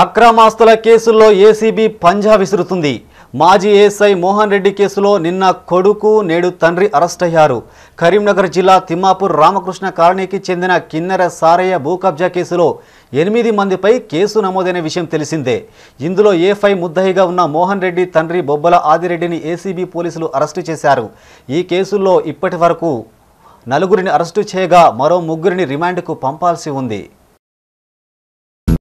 అక్రమాస్తుల కేసుల్లో ఏసీబీ పంజా విసురుతుంది మాజీ ఏఎస్ఐ మోహన్ రెడ్డి కేసులో నిన్న కొడుకు నేడు తండ్రి అరెస్ట్ అయ్యారు కరీంనగర్ జిల్లా తిమ్మాపూర్ రామకృష్ణ కాలనీకి చెందిన కిన్నెర సారయ్య భూ కేసులో ఎనిమిది మందిపై కేసు నమోదైన విషయం తెలిసిందే ఇందులో ఏఫై ముద్దయిగా ఉన్న మోహన్ రెడ్డి తండ్రి బొబ్బల ఆదిరెడ్డిని ఏసీబీ పోలీసులు అరెస్టు చేశారు ఈ కేసుల్లో ఇప్పటి నలుగురిని అరెస్టు చేయగా మరో ముగ్గురిని రిమాండ్కు పంపాల్సి ఉంది